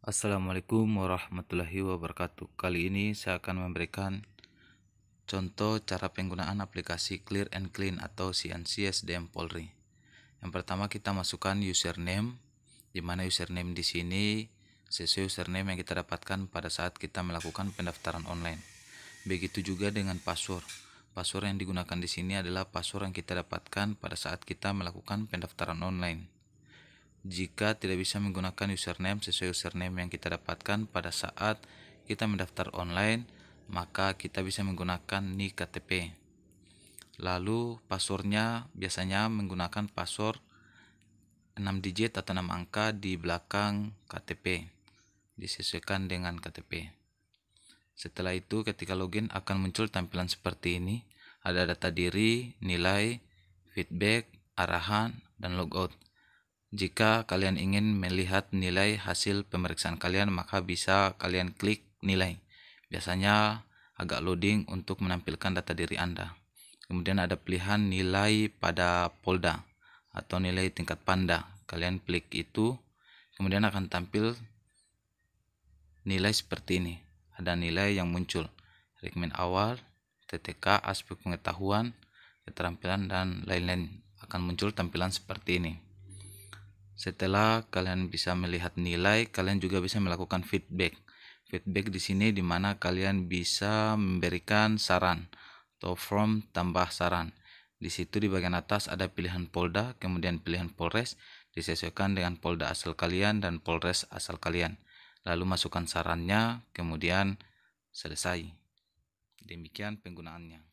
Assalamualaikum warahmatullahi wabarakatuh. Kali ini saya akan memberikan contoh cara penggunaan aplikasi Clear and Clean atau CNC SDM Polri. Yang pertama kita masukkan username, di mana username di sini sesuai username yang kita dapatkan pada saat kita melakukan pendaftaran online. Begitu juga dengan password. Password yang digunakan di sini adalah password yang kita dapatkan pada saat kita melakukan pendaftaran online jika tidak bisa menggunakan username sesuai username yang kita dapatkan pada saat kita mendaftar online, maka kita bisa menggunakan NIK KTP. Lalu passwordnya biasanya menggunakan password 6 digit atau 6 angka di belakang KTP, disesuaikan dengan KTP. Setelah itu ketika login akan muncul tampilan seperti ini, ada data diri, nilai, feedback, arahan, dan logout. Jika kalian ingin melihat nilai hasil pemeriksaan kalian, maka bisa kalian klik nilai. Biasanya agak loading untuk menampilkan data diri Anda. Kemudian ada pilihan nilai pada polda atau nilai tingkat panda. Kalian klik itu, kemudian akan tampil nilai seperti ini. Ada nilai yang muncul, rekmen awal, TTK, aspek pengetahuan, keterampilan, dan lain-lain. Akan muncul tampilan seperti ini. Setelah kalian bisa melihat nilai, kalian juga bisa melakukan feedback. Feedback di sini dimana kalian bisa memberikan saran atau form tambah saran. Di situ di bagian atas ada pilihan Polda, kemudian pilihan Polres, disesuaikan dengan Polda asal kalian dan Polres asal kalian. Lalu masukkan sarannya, kemudian selesai. Demikian penggunaannya.